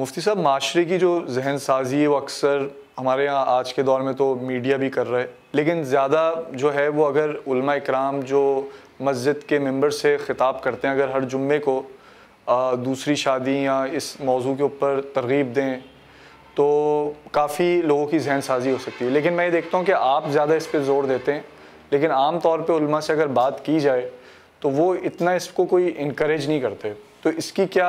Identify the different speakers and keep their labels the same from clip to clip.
Speaker 1: मुफ्ती साहब माशरे की जो जहन साजी है वो अक्सर हमारे यहाँ आज के दौर में तो मीडिया भी कर रहा है लेकिन ज़्यादा जो है वो अगर उलमा इकराम जो मस्जिद के मेंबर से ख़िताब करते हैं अगर हर जुम्मे को आ, दूसरी शादी या इस मौजू के ऊपर तरगीब दें तो काफ़ी लोगों की जहन साजी हो सकती है लेकिन मैं ये देखता हूँ कि आप ज़्यादा इस पर ज़ोर देते हैं लेकिन आम तौर पर से अगर बात की जाए तो वो इतना इसको कोई इनक्रेज नहीं करते तो इसकी क्या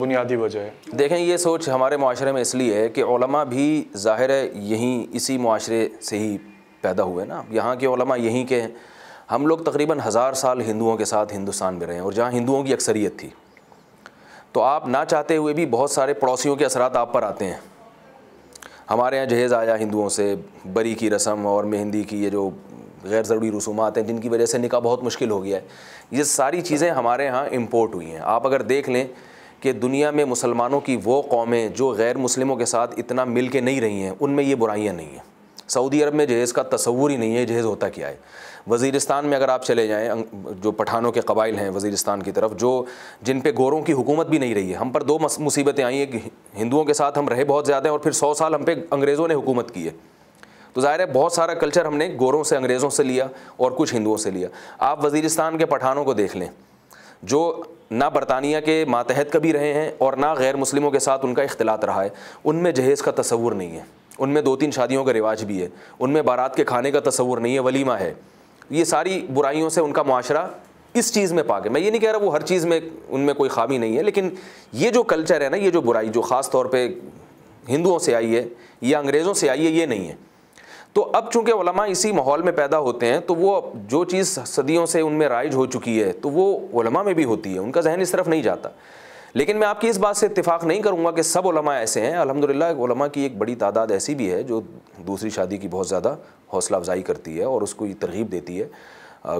Speaker 1: बुनियादी वजह है
Speaker 2: देखें ये सोच हमारे माशरे में इसलिए है कि ओलमा भी ज़ाहिर है यहीं इसी माशरे से ही पैदा हुए ना यहाँ के ओलमा यहीं के हैं हम लोग तकरीबन हज़ार साल हिंदुओं के साथ हिंदुस्तान में रहे हैं और जहाँ हिंदुओं की अक्सरियत थी तो आप ना चाहते हुए भी बहुत सारे पड़ोसियों के असरात आप पर आते हैं हमारे यहाँ जहेज़ आया हिंदुओं से बरी की रस्म और मेहंदी की ये जो गैर ज़रूरी रसूमात हैं जिनकी वजह से निका बहुत मुश्किल हो गया है ये सारी चीज़ें हमारे यहाँ इम्पोर्ट हुई हैं आप अगर देख लें कि दुनिया में मुसलमानों की वो कौमें जो गैर मुस्लिमों के साथ इतना मिल के नहीं रही हैं उनमें ये बुराइयाँ नहीं हैं सऊदी अरब में जहेज़ का तस्वूर ही नहीं है जहेज़ होता क्या है वजीरस्तान में अगर आप चले जाएँ अं, जो पठानों के कबाइल हैं वजीरस्तान की तरफ जो जिन पे गोरों की हुकूमत भी नहीं रही है हम पर दो मुसीबतें आई हैं कि हिंदुओं के साथ हम रहे बहुत ज़्यादा हैं और फिर सौ साल हम पे अंग्रेज़ों ने हुकूमत की है तो ज़ाहिर है बहुत सारा कल्चर हमने गोरों से अंग्रेज़ों से लिया और कुछ हिंदुओं से लिया आप वजीरिस्तान के पठानों को देख लें जो ना बरतानिया के मातहत कभी रहे हैं और ना गैर मुस्लिमों के साथ उनका इख्तलात रहा है उनमें जहेज़ का तस्वूर नहीं है उनमें दो तीन शादियों का रिवाज भी है उनमें बारात के खाने का तस्वूर नहीं है वलीमा है ये सारी बुराइयों से उनका माशरा इस चीज़ में पाक है मैं ये नहीं कह रहा वो हर चीज़ में उनमें कोई खामी नहीं है लेकिन ये जो कल्चर है ना ये जो बुराई जो ख़ास तौर पर हिंदुओं से आई है या अंग्रेज़ों से आई है ये नहीं है तो अब चूंकि ओलमा इसी माहौल में पैदा होते हैं तो वो जो चीज़ सदियों से उनमें राइज हो चुकी है तो वो में भी होती है उनका जहन इस तरफ नहीं जाता लेकिन मैं आपकी इस बात से इतफ़ाक़ नहीं करूँगा कि सब ऐसे हैं अलहमदिल्ला की एक बड़ी तादाद ऐसी भी है जो दूसरी शादी की बहुत ज़्यादा हौसला अफजाई करती है और उसको तरगीब देती है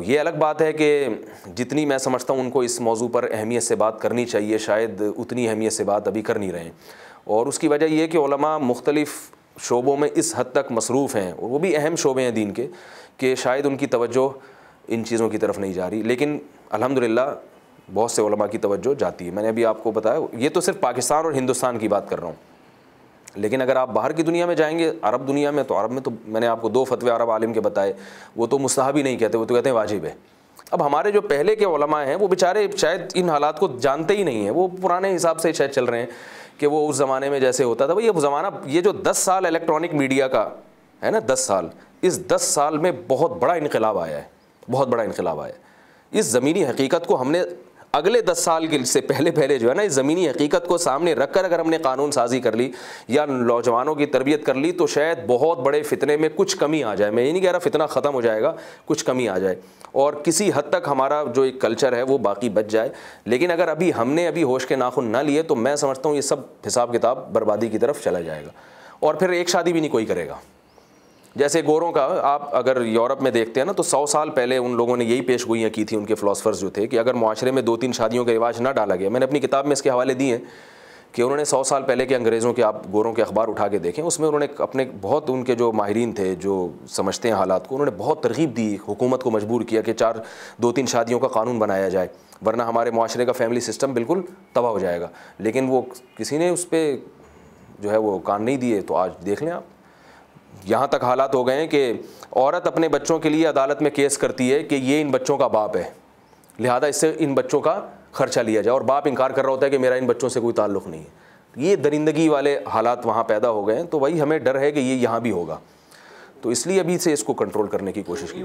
Speaker 2: ये अलग बात है कि जितनी मैं समझता हूँ उनको इस मौजू पर अहमियत से बात करनी चाहिए शायद उतनी अहमियत से बात अभी कर नहीं रहे और उसकी वजह यह कि मुख्तलिफ़ शोबों में इस हद तक मसरूफ़ हैं वो भी अहम शोबे हैं दीन के कि शायद उनकी तवज्जो इन चीज़ों की तरफ नहीं जा रही लेकिन अल्हम्दुलिल्लाह बहुत से उलमा की तवज्जो जाती है मैंने अभी आपको बताया ये तो सिर्फ पाकिस्तान और हिंदुस्तान की बात कर रहा हूँ लेकिन अगर आप बाहर की दुनिया में जाएंगे अरब दुनिया में तो अरब में तो मैंने आपको दो फतवे अरब आलिम के बताए वो तो मुस्ताहब ही नहीं कहते वो तो कहते हैं वाजिब है अब हमारे जो पहले के उलमा हैं वो बेचारे शायद इन हालात को जानते ही नहीं हैं वो पुराने हिसाब से शायद चल रहे हैं कि वो उस ज़माने में जैसे होता था भाई ये ज़माना ये जो दस साल इलेक्ट्रॉनिक मीडिया का है ना दस साल इस दस साल में बहुत बड़ा इनकलाब आया है बहुत बड़ा इनकलाब आया है इस ज़मीनी हकीकत को हमने अगले दस साल के से पहले पहले जो है ना इस ज़मीनी हकीकत को सामने रखकर अगर हमने कानून साजी कर ली या नौजवानों की तरबियत कर ली तो शायद बहुत बड़े फितने में कुछ कमी आ जाए मैं ये नहीं कह रहा फितना ख़त्म हो जाएगा कुछ कमी आ जाए और किसी हद तक हमारा जो एक कल्चर है वो बाकी बच जाए लेकिन अगर अभी हमने अभी होश के नाखून ना लिए तो मैं समझता हूँ ये सब हिसाब किताब बर्बादी की तरफ चला जाएगा और फिर एक शादी भी नहीं कोई करेगा जैसे गोरों का आप अगर यूरोप में देखते हैं ना तो सौ साल पहले उन लोगों ने यही पेश गोइयाँ की थी उनके फ़िलासफ़र्स जो थे कि अगर माशरे में दो तीन शादियों का रिवाज ना डाला गया मैंने अपनी किताब में इसके हवाले दिए हैं कि उन्होंने सौ साल पहले के अंग्रेज़ों के आप गोरों के अखबार उठा के देखें उसमें उन्होंने अपने बहुत उनके जो माहरीन थे जो समझते हैं हालात को उन्होंने बहुत तरगीब दी हुकूमत को मजबूर किया कि चार दो तीन शादियों का कानून बनाया जाए वरना हमारे माशरे का फैमिली सिस्टम बिल्कुल तबाह हो जाएगा लेकिन वो किसी ने उस पर जो है वो कान नहीं दिए तो आज देख लें आप यहाँ तक हालात हो गए हैं कि औरत अपने बच्चों के लिए अदालत में केस करती है कि ये इन बच्चों का बाप है लिहाजा इससे इन बच्चों का खर्चा लिया जाए और बाप इनकार कर रहा होता है कि मेरा इन बच्चों से कोई ताल्लुक़ नहीं है ये दरिंदगी वाले हालात वहाँ पैदा हो गए हैं तो वही हमें डर है कि ये यहाँ भी होगा तो इसलिए अभी से इसको कंट्रोल करने की कोशिश की